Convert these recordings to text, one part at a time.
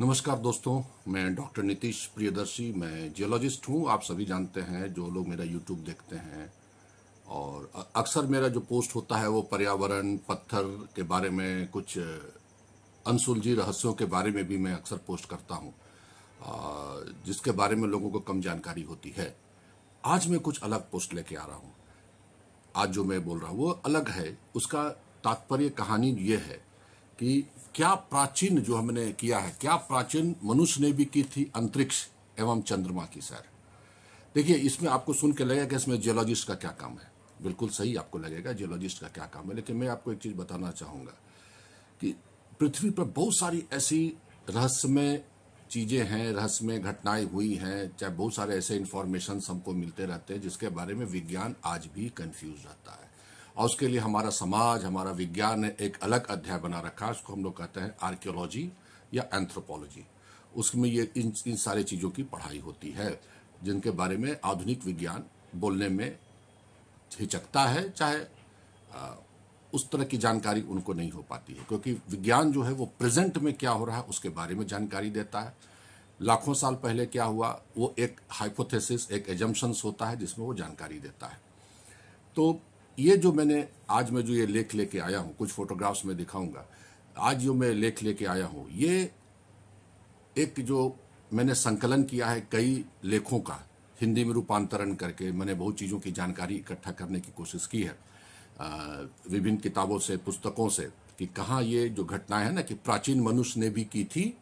नमस्कार दोस्तों मैं डॉक्टर नीतीश प्रियदर्शी मैं जियोलॉजिस्ट हूँ आप सभी जानते हैं जो लोग मेरा यूट्यूब देखते हैं और अक्सर मेरा जो पोस्ट होता है वो पर्यावरण पत्थर के बारे में कुछ अनसुलझी रहस्यों के बारे में भी मैं अक्सर पोस्ट करता हूँ जिसके बारे में लोगों को कम जानकारी होती है आज मैं कुछ अलग पोस्ट लेके आ रहा हूँ आज जो मैं बोल रहा हूँ वो अलग है उसका तात्पर्य कहानी ये है कि क्या प्राचीन जो हमने किया है क्या प्राचीन मनुष्य ने भी की थी अंतरिक्ष एवं चंद्रमा की सैर देखिए इसमें आपको सुन के लगेगा कि इसमें जियोलॉजिस्ट का क्या काम है बिल्कुल सही आपको लगेगा जियोलॉजिस्ट का क्या काम है लेकिन मैं आपको एक चीज़ बताना चाहूंगा कि पृथ्वी पर बहुत सारी ऐसी रहस्यमय चीज़ें हैं रहस्यमय घटनाएं हुई हैं चाहे बहुत सारे ऐसे इन्फॉर्मेशन हमको मिलते रहते हैं जिसके बारे में विज्ञान आज भी कंफ्यूज रहता है और उसके लिए हमारा समाज हमारा विज्ञान ने एक अलग अध्याय बना रखा है उसको हम लोग कहते हैं आर्कियोलॉजी या एंथ्रोपोलॉजी उसमें ये इन इन सारी चीज़ों की पढ़ाई होती है जिनके बारे में आधुनिक विज्ञान बोलने में हिचकता है चाहे आ, उस तरह की जानकारी उनको नहीं हो पाती है क्योंकि विज्ञान जो है वो प्रेजेंट में क्या हो रहा है उसके बारे में जानकारी देता है लाखों साल पहले क्या हुआ वो एक हाइपोथेसिस एक एजम्पन्स होता है जिसमें वो जानकारी देता है तो ये जो मैंने आज मैं जो ये लेख लेके आया हूँ कुछ फोटोग्राफ्स में दिखाऊंगा आज जो मैं लेख लेके आया हूँ ये एक जो मैंने संकलन किया है कई लेखों का हिंदी में रूपांतरण करके मैंने बहुत चीज़ों की जानकारी इकट्ठा करने की कोशिश की है विभिन्न किताबों से पुस्तकों से कि कहाँ ये जो घटना है ना कि प्राचीन मनुष्य ने भी की थी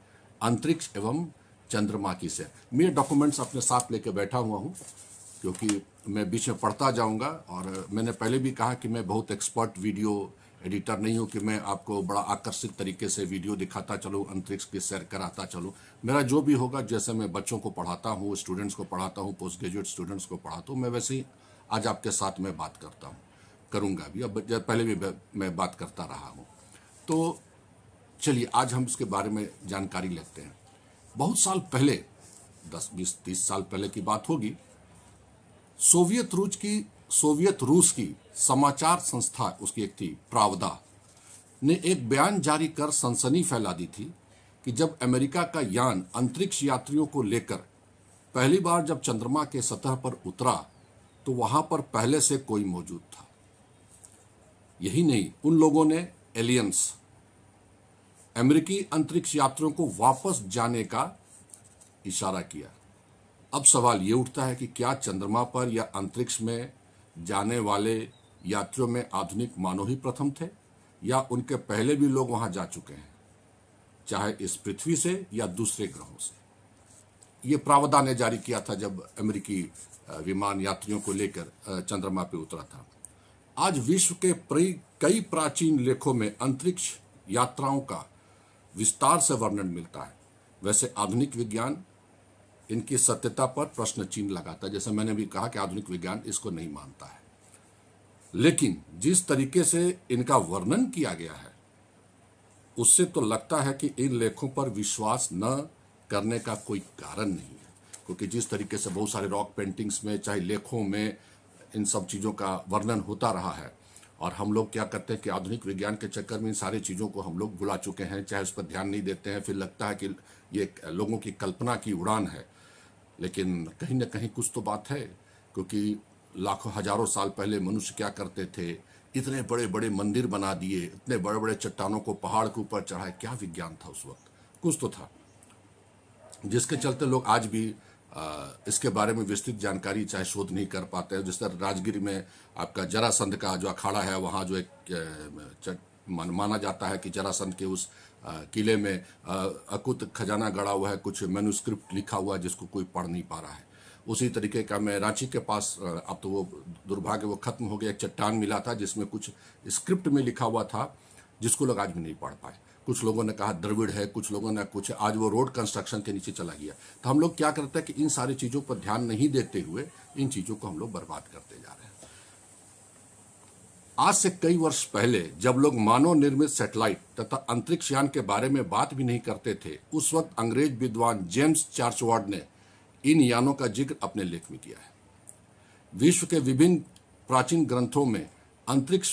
अंतरिक्ष एवं चंद्रमा की से मैं डॉक्यूमेंट्स अपने साथ लेके बैठा हुआ हूँ क्योंकि मैं बीच में पढ़ता जाऊंगा और मैंने पहले भी कहा कि मैं बहुत एक्सपर्ट वीडियो एडिटर नहीं हूं कि मैं आपको बड़ा आकर्षित तरीके से वीडियो दिखाता चलूँ अंतरिक्ष की सैर कराता चलूँ मेरा जो भी होगा जैसे मैं बच्चों को पढ़ाता हूँ स्टूडेंट्स को पढ़ाता हूँ पोस्ट ग्रेजुएट स्टूडेंट्स को पढ़ाता हूँ मैं वैसे ही आज आपके साथ मैं बात करता हूँ करूँगा भी अब पहले भी मैं बात करता रहा हूँ तो चलिए आज हम उसके बारे में जानकारी लेते हैं बहुत साल पहले दस बीस तीस साल पहले की बात होगी सोवियत रूस की सोवियत रूस की समाचार संस्था उसकी एक थी प्रावदा ने एक बयान जारी कर सनसनी फैला दी थी कि जब अमेरिका का यान अंतरिक्ष यात्रियों को लेकर पहली बार जब चंद्रमा के सतह पर उतरा तो वहां पर पहले से कोई मौजूद था यही नहीं उन लोगों ने एलियंस अमेरिकी अंतरिक्ष यात्रियों को वापस जाने का इशारा किया अब सवाल ये उठता है कि क्या चंद्रमा पर या अंतरिक्ष में जाने वाले यात्रियों में आधुनिक मानव ही प्रथम थे या उनके पहले भी लोग वहां जा चुके हैं चाहे इस पृथ्वी से या दूसरे ग्रहों से ये प्रावधान ने जारी किया था जब अमेरिकी विमान यात्रियों को लेकर चंद्रमा पर उतरा था आज विश्व के कई प्राचीन लेखों में अंतरिक्ष यात्राओं का विस्तार से वर्णन मिलता है वैसे आधुनिक विज्ञान इनकी सत्यता पर प्रश्न चिन्ह लगाता है जैसे मैंने भी कहा कि आधुनिक विज्ञान इसको नहीं मानता है लेकिन जिस तरीके से इनका वर्णन किया गया है उससे तो लगता है कि इन लेखों पर विश्वास न करने का कोई कारण नहीं है क्योंकि जिस तरीके से बहुत सारे रॉक पेंटिंग्स में चाहे लेखों में इन सब चीज़ों का वर्णन होता रहा है और हम लोग क्या करते हैं कि आधुनिक विज्ञान के चक्कर में इन सारी चीज़ों को हम लोग भुला चुके हैं चाहे उस पर ध्यान नहीं देते हैं फिर लगता है कि ये लोगों की कल्पना की उड़ान है लेकिन कहीं ना कहीं कुछ तो बात है क्योंकि लाखों हजारों साल पहले मनुष्य क्या करते थे इतने बड़े बड़े मंदिर बना दिए इतने बड़े बड़े चट्टानों को पहाड़ के ऊपर चढ़ाए क्या विज्ञान था उस वक्त कुछ तो था जिसके चलते लोग आज भी आ, इसके बारे में विस्तृत जानकारी चाहे शोध नहीं कर पाते हैं जिस तरह राजगीर में आपका जरासंध का जो अखाड़ा है वहाँ जो एक माना जाता है कि जरासंध के उस किले में अकुत खजाना गड़ा हुआ है कुछ मेनुस्क्रिप्ट लिखा हुआ है जिसको कोई पढ़ नहीं पा रहा है उसी तरीके का मैं रांची के पास अब तो वो दुर्भाग्य वो खत्म हो गया एक चट्टान मिला था जिसमें कुछ स्क्रिप्ट में लिखा हुआ था जिसको लोग आज भी नहीं पढ़ पाए कुछ लोगों ने कहा द्रविड़ है कुछ लोगों ने कुछ आज वो रोड कंस्ट्रक्शन के नीचे चला गया तो हम लोग क्या करते हैं कि इन सारी चीज़ों पर ध्यान नहीं देते हुए इन चीज़ों को हम लोग बर्बाद करते जा रहे हैं आज से कई वर्ष पहले जब लोग मानव निर्मित सैटेलाइट तथा अंतरिक्ष यान के बारे में बात भी नहीं करते थे उस वक्त अंग्रेज विद्वान जेम्स चार्चवार्ड ने इन यानों का जिक्र अपने लेख में किया है विश्व के विभिन्न प्राचीन ग्रंथों में अंतरिक्ष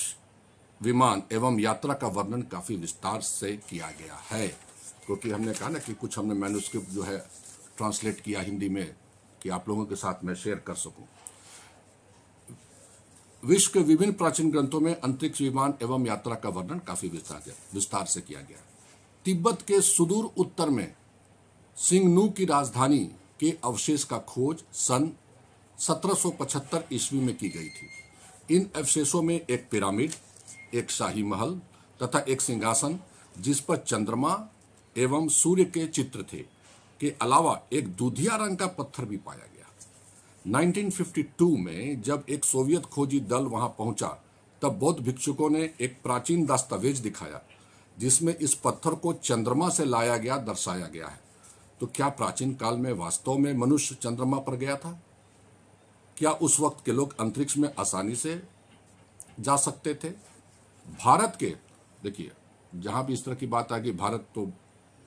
विमान एवं यात्रा का वर्णन काफी विस्तार से किया गया है क्योंकि हमने कहा ना कि कुछ हमने मैनुस्क्रिप्ट जो है ट्रांसलेट किया हिंदी में कि आप लोगों के साथ मैं शेयर कर सकूं विश्व के विभिन्न प्राचीन ग्रंथों में अंतरिक्ष विमान एवं यात्रा का वर्णन काफी विस्तार विस्तार से किया गया तिब्बत के सुदूर उत्तर में सिंगनू की राजधानी के अवशेष का खोज सन 1775 ईस्वी में की गई थी इन अवशेषों में एक पिरामिड एक शाही महल तथा एक सिंहासन जिस पर चंद्रमा एवं सूर्य के चित्र थे के अलावा एक दूधिया रंग का पत्थर भी पाया गया 1952 में जब एक सोवियत खोजी दल वहां पहुंचा तब बौद्ध भिक्षुकों ने एक प्राचीन दस्तावेज दिखाया जिसमें इस पत्थर को चंद्रमा से लाया गया दर्शाया गया है तो क्या प्राचीन काल में वास्तव में मनुष्य चंद्रमा पर गया था क्या उस वक्त के लोग अंतरिक्ष में आसानी से जा सकते थे भारत के देखिए जहां भी इस तरह की बात आ गई भारत तो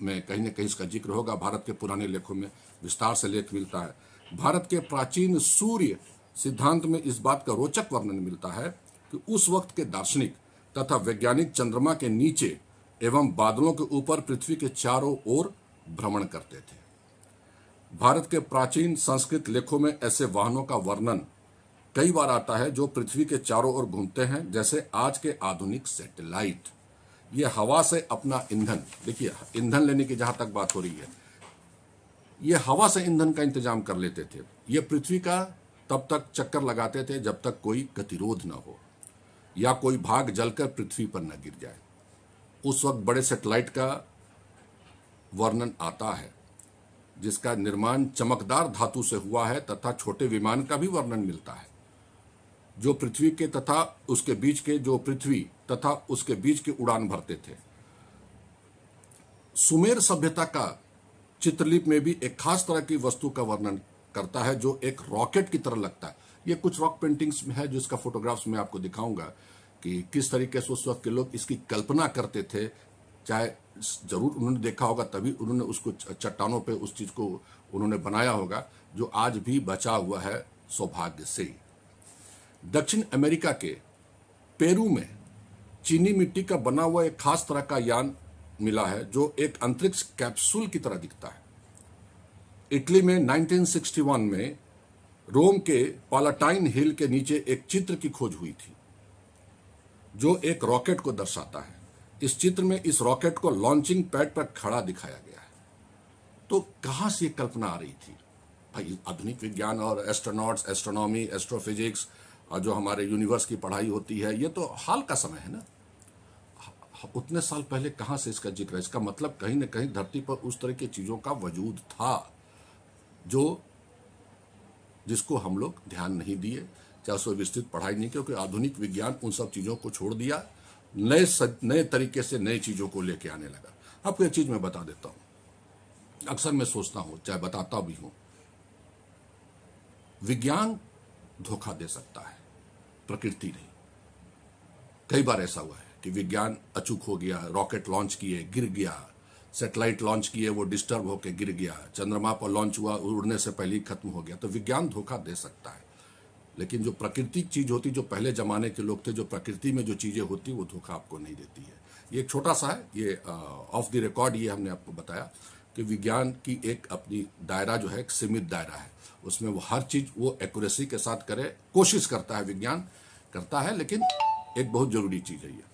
में कहीं ना कहीं इसका जिक्र होगा भारत के पुराने लेखों में विस्तार से लेख मिलता है भारत के प्राचीन सूर्य सिद्धांत में इस बात का रोचक वर्णन मिलता है कि उस वक्त के दार्शनिक तथा वैज्ञानिक चंद्रमा के नीचे एवं बादलों के ऊपर पृथ्वी के चारों ओर भ्रमण करते थे भारत के प्राचीन संस्कृत लेखों में ऐसे वाहनों का वर्णन कई बार आता है जो पृथ्वी के चारों ओर घूमते हैं जैसे आज के आधुनिक सैटेलाइट ये हवा से अपना ईंधन देखिए ईंधन लेने की जहां तक बात हो रही है ये हवा से ईंधन का इंतजाम कर लेते थे ये पृथ्वी का तब तक चक्कर लगाते थे जब तक कोई गतिरोध न हो या कोई भाग जलकर पृथ्वी पर न गिर जाए उस वक्त बड़े सेटेलाइट का वर्णन आता है जिसका निर्माण चमकदार धातु से हुआ है तथा छोटे विमान का भी वर्णन मिलता है जो पृथ्वी के तथा उसके बीच के जो पृथ्वी तथा उसके बीच के उड़ान भरते थे सुमेर सभ्यता का चित्रलिप में भी एक खास तरह की वस्तु का वर्णन करता है जो एक रॉकेट की तरह लगता है ये कुछ रॉक पेंटिंग्स में है जिसका फोटोग्राफ्स में आपको दिखाऊंगा कि किस तरीके से उस वक्त के लोग इसकी कल्पना करते थे चाहे जरूर उन्होंने देखा होगा तभी उन्होंने उसको चट्टानों पे उस चीज को उन्होंने बनाया होगा जो आज भी बचा हुआ है सौभाग्य से ही दक्षिण अमेरिका के पेरू में चीनी मिट्टी का बना हुआ एक खास तरह का यान मिला है जो एक अंतरिक्ष कैप्सूल की तरह दिखता है इटली में 1961 में रोम के पालाटाइन हिल के नीचे एक चित्र की खोज हुई थी जो एक रॉकेट को दर्शाता है इस चित्र में इस रॉकेट को लॉन्चिंग पैड पर खड़ा दिखाया गया है तो कहां से कल्पना आ रही थी भाई आधुनिक विज्ञान और एस्ट्रोनॉट्स एस्ट्रोनॉमी एस्ट्रोफिजिक्स जो हमारे यूनिवर्स की पढ़ाई होती है ये तो हाल का समय है ना हाँ, उतने साल पहले कहाँ से इसका जिक्र है इसका मतलब कहीं ना कहीं धरती पर उस तरह की चीज़ों का वजूद था जो जिसको हम लोग ध्यान नहीं दिए चाहे सो विस्तृत पढ़ाई नहीं क्योंकि आधुनिक विज्ञान उन सब चीज़ों को छोड़ दिया नए नए तरीके से नई चीज़ों को लेके आने लगा आपको एक चीज़ मैं बता देता हूँ अक्सर मैं सोचता हूँ चाहे बताता भी हूँ विज्ञान धोखा दे सकता है प्रकृति नहीं कई बार ऐसा हुआ है कि विज्ञान अचूक हो गया रॉकेट लॉन्च किए गिर गया सेटेलाइट लॉन्च किए वो डिस्टर्ब होकर गिर गया चंद्रमा पर लॉन्च हुआ उड़ने से पहले ही खत्म हो गया तो विज्ञान धोखा दे सकता है लेकिन जो प्राकृतिक चीज होती जो पहले जमाने के लोग थे जो प्रकृति में जो चीजें होती वो धोखा आपको नहीं देती है ये एक छोटा सा है ये ऑफ द रिकॉर्ड ये हमने आपको बताया कि विज्ञान की एक अपनी दायरा जो है एक सीमित दायरा है उसमें वो हर चीज वो एक्यूरेसी के साथ करे कोशिश करता है विज्ञान करता है लेकिन एक बहुत जरूरी चीज है ये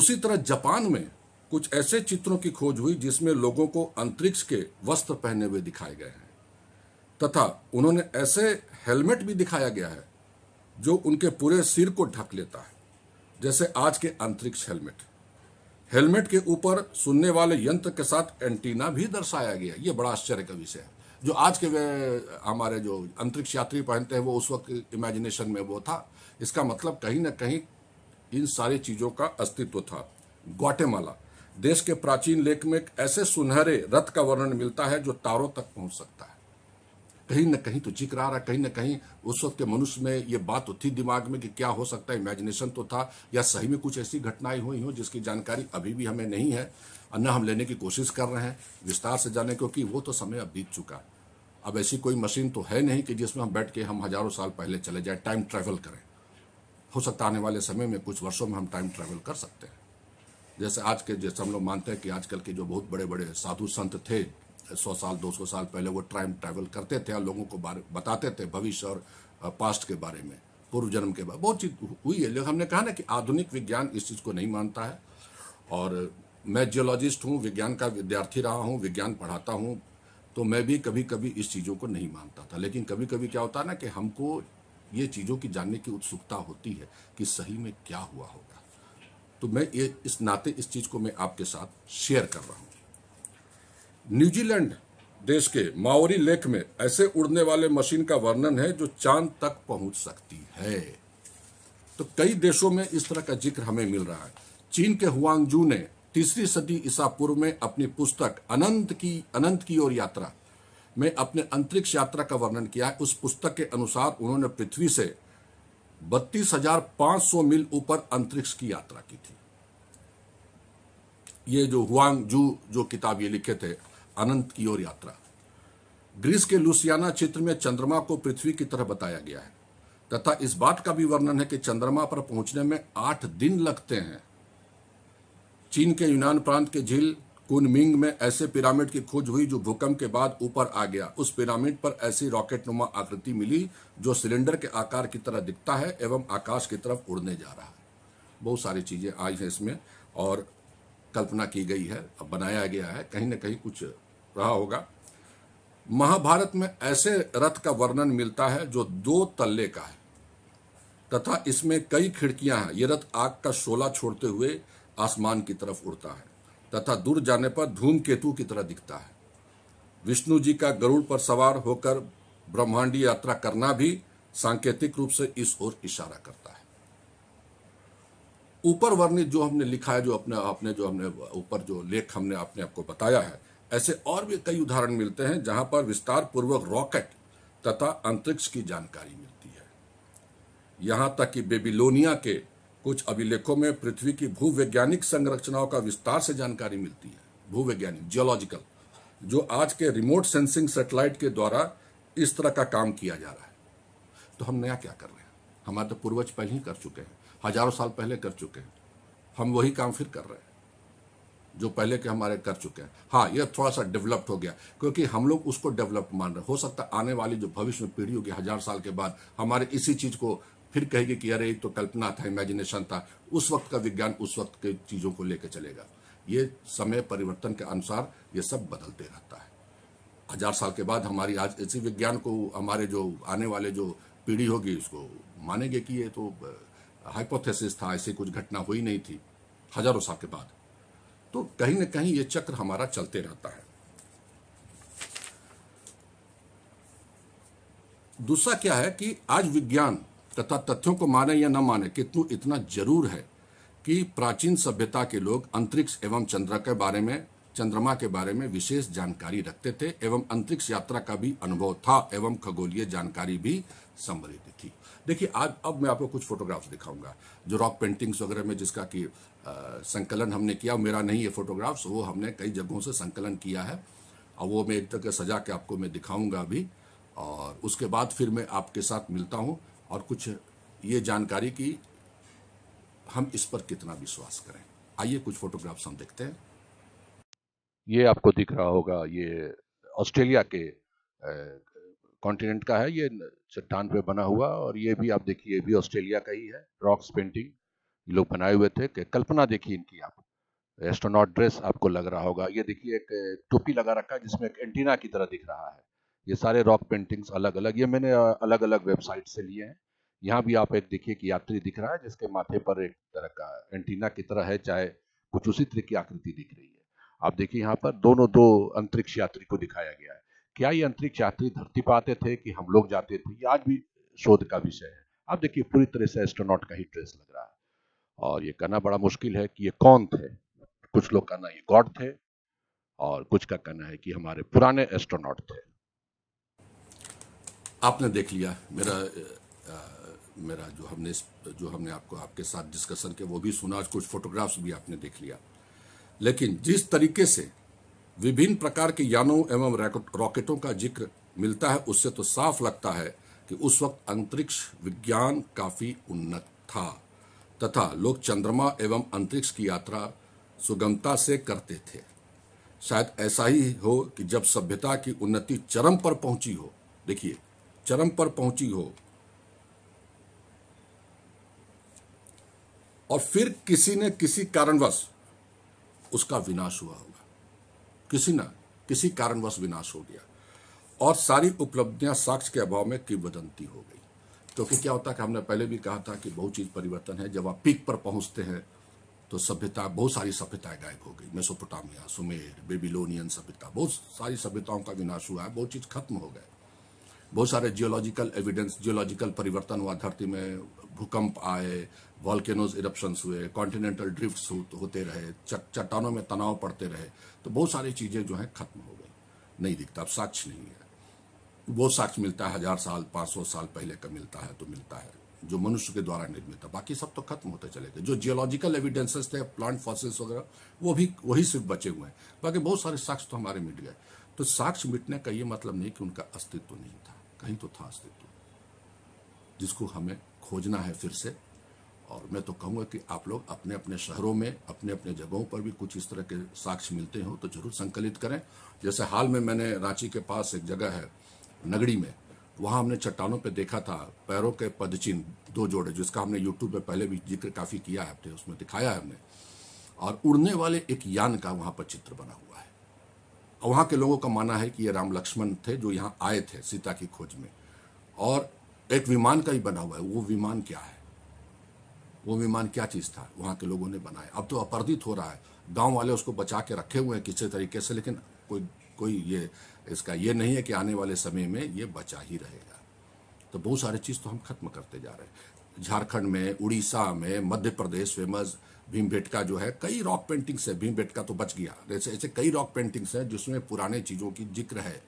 उसी तरह जापान में कुछ ऐसे चित्रों की खोज हुई जिसमें लोगों को अंतरिक्ष के वस्त्र पहने हुए दिखाए गए हैं तथा उन्होंने ऐसे हेलमेट भी दिखाया गया है जो उनके पूरे सिर को ढक लेता है जैसे आज के अंतरिक्ष हेलमेट हेलमेट के ऊपर सुनने वाले यंत्र के साथ एंटीना भी दर्शाया गया ये बड़ा आश्चर्य का विषय है जो आज के वे हमारे जो अंतरिक्ष यात्री पहनते हैं वो उस वक्त इमेजिनेशन में वो था इसका मतलब कहीं ना कहीं इन सारी चीज़ों का अस्तित्व था ग्वाटेमाला देश के प्राचीन लेख में एक ऐसे सुनहरे रथ का वर्णन मिलता है जो तारों तक पहुंच सकता है कहीं ना कहीं तो जिक्र आ रहा कहीं ना कहीं उस वक्त के मनुष्य में ये बात तो थी दिमाग में कि क्या हो सकता है इमेजिनेशन तो था या सही में कुछ ऐसी घटनाएं हुई हों जिसकी जानकारी अभी भी हमें नहीं है और न हम लेने की कोशिश कर रहे हैं विस्तार से जाने क्योंकि वो तो समय अब बीत चुका है अब ऐसी कोई मशीन तो है नहीं कि जिसमें हम बैठ के हम हजारों साल पहले चले जाए टाइम ट्रेवल करें हो सकता आने वाले समय में कुछ वर्षों में हम टाइम ट्रैवल कर सकते हैं जैसे आज के जैसे हम लोग मानते हैं कि आजकल के जो बहुत बड़े बड़े साधु संत थे सौ साल दो सौ साल पहले वो टाइम ट्रैवल करते थे और लोगों को बारे बताते थे भविष्य और पास्ट के बारे में पूर्व जन्म के बारे बहुत चीज हुई है लेकिन हमने कहा ना कि आधुनिक विज्ञान इस चीज़ को नहीं मानता है और मैं जियोलॉजिस्ट हूँ विज्ञान का विद्यार्थी रहा हूँ विज्ञान पढ़ाता हूँ तो मैं भी कभी कभी इस चीज़ों को नहीं मानता था लेकिन कभी कभी क्या होता है ना कि हमको ये चीज़ों की जानने की उत्सुकता होती है कि सही में क्या हुआ होगा तो मैं ये इस नाते इस चीज़ को मैं आपके साथ शेयर कर रहा हूँ न्यूजीलैंड देश के माओरी लेक में ऐसे उड़ने वाले मशीन का वर्णन है जो चांद तक पहुंच सकती है तो कई देशों में इस तरह का जिक्र हमें मिल रहा है चीन के हुआंगजू ने तीसरी सदी ईसा पूर्व में अपनी पुस्तक अनंत की अनंत की ओर यात्रा में अपने अंतरिक्ष यात्रा का वर्णन किया है उस पुस्तक के अनुसार उन्होंने पृथ्वी से बत्तीस हजार पांच सौ मील ऊपर अंतरिक्ष की यात्रा की थी ये जो हुआंग जू जो किताब ये लिखे थे अनंत की ओर यात्रा ग्रीस के लुसियाना क्षेत्र में चंद्रमा को पृथ्वी की तरह बताया गया है तथा इस बात का भी वर्णन है कि चंद्रमा पर पहुंचने में आठ दिन लगते हैं चीन के यूनान प्रांत के झील कुनमिंग में ऐसे पिरामिड की खोज हुई जो भूकंप के बाद ऊपर आ गया उस पिरामिड पर ऐसी रॉकेट नुमा आकृति मिली जो सिलेंडर के आकार की तरह दिखता है एवं आकाश की तरफ उड़ने जा रहा है बहुत सारी चीज़ें आई हैं इसमें और कल्पना की गई है अब बनाया गया है कहीं ना कहीं कुछ रहा होगा महाभारत में ऐसे रथ का वर्णन मिलता है जो दो तल्ले का है तथा इसमें कई खिड़कियां हैं ये रथ आग का शोला छोड़ते हुए आसमान की तरफ उड़ता है तथा दूर जाने पर धूमकेतु की तरह दिखता है विष्णु जी का गरुड़ पर सवार होकर ब्रह्मांडी यात्रा करना भी सांकेतिक रूप से इस ओर इशारा करता है ऊपर वर्णित जो हमने लिखा है जो अपने अपने जो हमने ऊपर जो लेख हमने अपने आपको बताया है ऐसे और भी कई उदाहरण मिलते हैं जहां पर विस्तार पूर्वक रॉकेट तथा अंतरिक्ष की जानकारी मिलती है यहां तक कि बेबीलोनिया के कुछ अभिलेखों में पृथ्वी की भूवैज्ञानिक संरचनाओं का विस्तार से जानकारी मिलती है भूवैज्ञानिक जियोलॉजिकल जो आज के रिमोट सेंसिंग सेटेलाइट के द्वारा इस तरह का काम किया जा रहा है तो हम नया क्या कर रहे हैं हमारे तो पूर्वज पहले ही कर चुके हैं हजारों साल पहले कर चुके हैं हम वही काम फिर कर रहे हैं जो पहले के हमारे कर चुके हैं हाँ यह थोड़ा सा डेवलप्ड हो गया क्योंकि हम लोग उसको डेवलप्ड मान रहे हो सकता आने वाली जो भविष्य में पीढ़ी होगी हजार साल के बाद हमारे इसी चीज को फिर कहेगी कि अरे तो कल्पना था इमेजिनेशन था उस वक्त का विज्ञान उस वक्त के चीज़ों को लेकर चलेगा ये समय परिवर्तन के अनुसार ये सब बदलते रहता है हजार साल के बाद हमारी आज इसी विज्ञान को हमारे जो आने वाले जो पीढ़ी होगी उसको मानेंगे कि ये तो हाइपोथेसिस था ऐसी कुछ घटना हुई नहीं थी हजारों साल के बाद तो कहीं ना कहीं ये चक्र हमारा चलते रहता है दूसरा क्या है कि आज विज्ञान तथा तथ्यों को माने या न माने कितु इतना जरूर है कि प्राचीन सभ्यता के लोग अंतरिक्ष एवं चंद्र के बारे में चंद्रमा के बारे में विशेष जानकारी रखते थे एवं अंतरिक्ष यात्रा का भी अनुभव था एवं खगोलीय जानकारी भी सम्मिलित थी देखिए आज अब मैं आपको कुछ फोटोग्राफ्स दिखाऊंगा जो रॉक पेंटिंग्स वगैरह में जिसका कि संकलन हमने किया मेरा नहीं है फोटोग्राफ्स वो हमने कई जगहों से संकलन किया है और वो मैं एक तरह सजा के आपको मैं दिखाऊंगा अभी और उसके बाद फिर मैं आपके साथ मिलता हूँ और कुछ ये जानकारी कि हम इस पर कितना विश्वास करें आइए कुछ फोटोग्राफ्स हम देखते हैं ये आपको दिख रहा होगा ये ऑस्ट्रेलिया के कॉन्टिनेंट का है ये चट्टान पे बना हुआ और ये भी आप देखिए ये भी ऑस्ट्रेलिया का ही है रॉक्स पेंटिंग ये लोग बनाए हुए थे कि कल्पना देखिए इनकी आप एस्ट्रोनॉट ड्रेस आपको लग रहा होगा ये देखिए एक टोपी लगा रखा है जिसमें एक एंटीना की तरह दिख रहा है ये सारे रॉक पेंटिंग्स अलग अलग ये मैंने अलग अलग वेबसाइट से लिए हैं यहाँ भी आप एक देखिए कि यात्री दिख रहा है जिसके माथे पर एक तरह का एंटीना की तरह है चाहे कुछ उसी तरह की आकृति दिख रही है आप देखिए यहाँ पर दोनों दो अंतरिक्ष यात्री को दिखाया गया है क्या ये अंतरिक्ष यात्री धरती पर आते थे कि हम लोग जाते थे ये आज भी शोध का विषय है आप देखिए पूरी तरह से एस्ट्रोनॉट का ही ट्रेस लग रहा है और ये कहना बड़ा मुश्किल है कि ये कौन थे कुछ लोग कहना ये गॉड थे और कुछ का कहना है कि हमारे पुराने एस्ट्रोनॉट थे आपने देख लिया मेरा आ, मेरा जो हमने जो हमने आपको आपके साथ डिस्कशन के वो भी सुना कुछ फोटोग्राफ्स भी आपने देख लिया लेकिन जिस तरीके से विभिन्न प्रकार के यानों एवं रॉकेटों का जिक्र मिलता है उससे तो साफ लगता है कि उस वक्त अंतरिक्ष विज्ञान काफ़ी उन्नत था तथा लोग चंद्रमा एवं अंतरिक्ष की यात्रा सुगमता से करते थे शायद ऐसा ही हो कि जब सभ्यता की उन्नति चरम पर पहुंची हो देखिए चरम पर पहुंची हो और फिर किसी ने किसी कारणवश उसका विनाश हुआ होगा किसी ना किसी कारणवश विनाश हो गया और सारी उपलब्धियां साक्ष्य के अभाव में की बदंती हो गई क्योंकि तो क्या होता है कि हमने पहले भी कहा था कि बहुत चीज परिवर्तन है जब आप पीक पर पहुंचते हैं तो सभ्यता बहुत सारी सभ्यताएं गायब हो गई मेसोपोटामिया सुमेर बेबीलोनियन सभ्यता बहुत सारी सभ्यताओं का विनाश हुआ है बहुत चीज खत्म हो गए बहुत सारे जियोलॉजिकल एविडेंस जियोलॉजिकल परिवर्तन हुआ धरती में भूकंप आए वॉल्केनोज इरप्शंस हुए कॉन्टिनेंटल ड्रिफ्ट होते रहे चट्टानों में तनाव पड़ते रहे तो बहुत सारी चीज़ें जो है खत्म हो गई नहीं दिखता अब साक्ष्य नहीं है वो साक्ष्य मिलता है हजार साल पांच सौ साल पहले का मिलता है तो मिलता है जो मनुष्य के द्वारा निर्मित है बाकी सब तो खत्म होते चले गए जो जियोलॉजिकल एविडेंसेस थे प्लांट फॉसिल्स वगैरह वो भी वही सिर्फ बचे हुए हैं बाकी बहुत सारे साक्ष्य तो हमारे मिट गए तो साक्ष्य मिटने का ये मतलब नहीं कि उनका अस्तित्व नहीं था कहीं तो था अस्तित्व जिसको हमें खोजना है फिर से और मैं तो कहूंगा कि आप लोग अपने अपने शहरों में अपने अपने जगहों पर भी कुछ इस तरह के साक्ष्य मिलते हो तो जरूर संकलित करें जैसे हाल में मैंने रांची के पास एक जगह है नगड़ी में वहां हमने चट्टानों पे देखा था पैरों के पदचिन दो जोड़े जिसका हमने यूट्यूब पे पहले भी जिक्र काफ़ी किया है उसमें दिखाया है हमने और उड़ने वाले एक यान का वहां पर चित्र बना हुआ वहाँ के लोगों का मानना है कि ये राम लक्ष्मण थे जो यहाँ आए थे सीता की खोज में और एक विमान का ही बना हुआ है वो विमान क्या है वो विमान क्या चीज़ था वहाँ के लोगों ने बनाया अब तो अपर्दित हो रहा है गांव वाले उसको बचा के रखे हुए हैं किसी तरीके से लेकिन कोई कोई ये इसका ये नहीं है कि आने वाले समय में ये बचा ही रहेगा तो बहुत सारी चीज़ तो हम खत्म करते जा रहे हैं झारखंड में उड़ीसा में मध्य प्रदेश में भीम बेटका जो है कई रॉक पेंटिंग्स है भीम बेटका तो बच गया जैसे ऐसे कई रॉक पेंटिंग्स हैं जिसमें पुराने चीज़ों की जिक्र है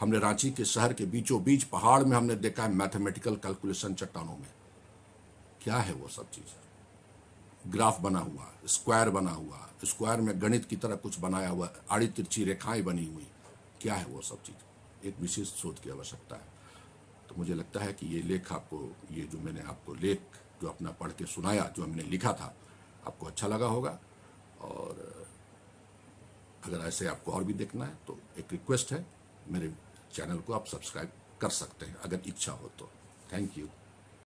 हमने रांची के शहर के बीचों बीच पहाड़ में हमने देखा है मैथमेटिकल कैलकुलेशन चट्टानों में क्या है वो सब चीज़ ग्राफ बना हुआ स्क्वायर बना हुआ स्क्वायर में गणित की तरह कुछ बनाया हुआ आड़ी तिरछी रेखाएं बनी हुई क्या है वो सब चीज़ एक विशेष शोध की आवश्यकता है तो मुझे लगता है कि ये लेख आपको ये जो मैंने आपको लेख जो अपना पढ़ के सुनाया जो हमने लिखा था आपको अच्छा लगा होगा और अगर ऐसे आपको और भी देखना है तो एक रिक्वेस्ट है मेरे चैनल को आप सब्सक्राइब कर सकते हैं अगर इच्छा हो तो थैंक यू